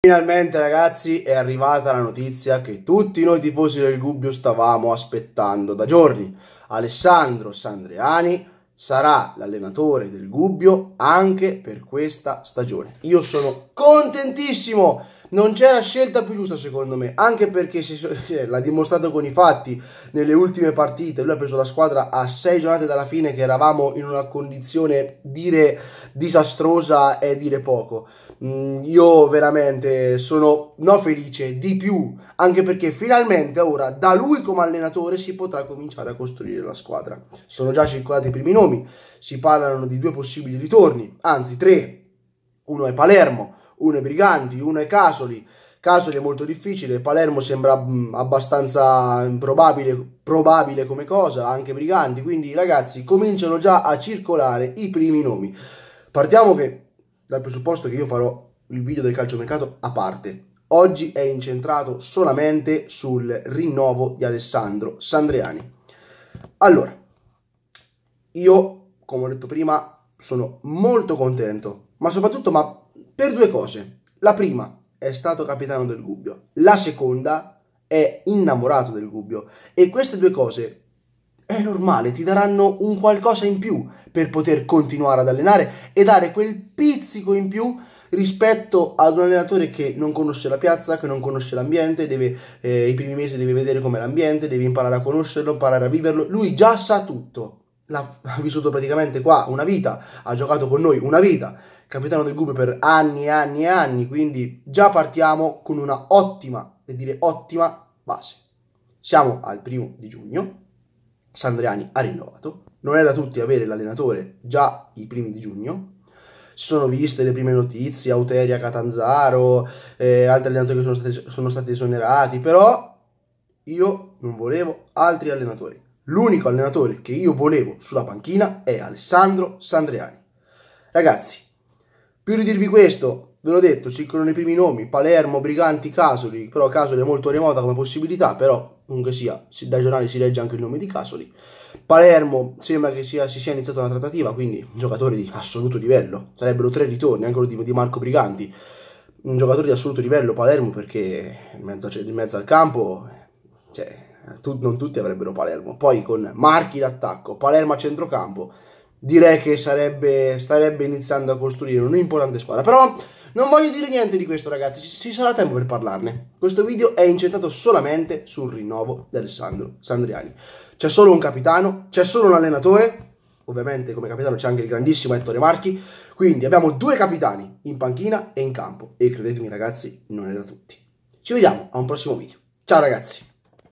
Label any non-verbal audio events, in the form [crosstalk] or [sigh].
Finalmente ragazzi è arrivata la notizia che tutti noi tifosi del Gubbio stavamo aspettando da giorni. Alessandro Sandriani sarà l'allenatore del Gubbio anche per questa stagione. Io sono contentissimo! Non c'era scelta più giusta secondo me, anche perché si, cioè, l'ha dimostrato con i fatti nelle ultime partite, lui ha preso la squadra a sei giornate dalla fine che eravamo in una condizione dire disastrosa e dire poco. Mm, io veramente sono no felice di più, anche perché finalmente ora da lui come allenatore si potrà cominciare a costruire la squadra. Sono già circolati i primi nomi, si parlano di due possibili ritorni, anzi tre. Uno è Palermo, uno è Briganti, uno è Casoli. Casoli è molto difficile, Palermo sembra mm, abbastanza improbabile, probabile come cosa, anche Briganti, quindi ragazzi cominciano già a circolare i primi nomi. Partiamo che, dal presupposto che io farò il video del calciomercato a parte. Oggi è incentrato solamente sul rinnovo di Alessandro Sandriani. Allora, io, come ho detto prima, sono molto contento, ma soprattutto ma per due cose. La prima è stato capitano del Gubbio, la seconda è innamorato del Gubbio e queste due cose è normale, ti daranno un qualcosa in più per poter continuare ad allenare e dare quel pizzico in più rispetto ad un allenatore che non conosce la piazza, che non conosce l'ambiente, deve, eh, i primi mesi deve vedere com'è l'ambiente, deve imparare a conoscerlo, imparare a viverlo, lui già sa tutto l'ha [laughs] vissuto praticamente qua una vita, ha giocato con noi una vita, capitano del gruppo per anni e anni e anni, quindi già partiamo con una ottima, e dire ottima, base. Siamo al primo di giugno, Sandriani ha rinnovato, non era tutti avere l'allenatore già i primi di giugno, si sono viste le prime notizie, Auteria, Catanzaro, eh, altri allenatori che sono stati, sono stati esonerati, però io non volevo altri allenatori L'unico allenatore che io volevo sulla panchina è Alessandro Sandriani. Ragazzi, più di dirvi questo, ve l'ho detto, circolano i primi nomi, Palermo, Briganti, Casoli, però Casoli è molto remota come possibilità, però comunque sia, dai giornali si legge anche il nome di Casoli. Palermo sembra che sia, si sia iniziata una trattativa, quindi un giocatore di assoluto livello, sarebbero tre ritorni, anche quello di, di Marco Briganti, un giocatore di assoluto livello Palermo perché in mezzo, cioè, in mezzo al campo, cioè, tu, non tutti avrebbero Palermo. Poi con Marchi d'attacco, Palermo a centrocampo, direi che sarebbe, starebbe iniziando a costruire un'importante squadra. Però non voglio dire niente di questo ragazzi, ci, ci sarà tempo per parlarne. Questo video è incentrato solamente sul rinnovo di Alessandro Sandriani. C'è solo un capitano, c'è solo un allenatore, ovviamente come capitano c'è anche il grandissimo Ettore Marchi, quindi abbiamo due capitani in panchina e in campo e credetemi ragazzi non è da tutti. Ci vediamo a un prossimo video, ciao ragazzi!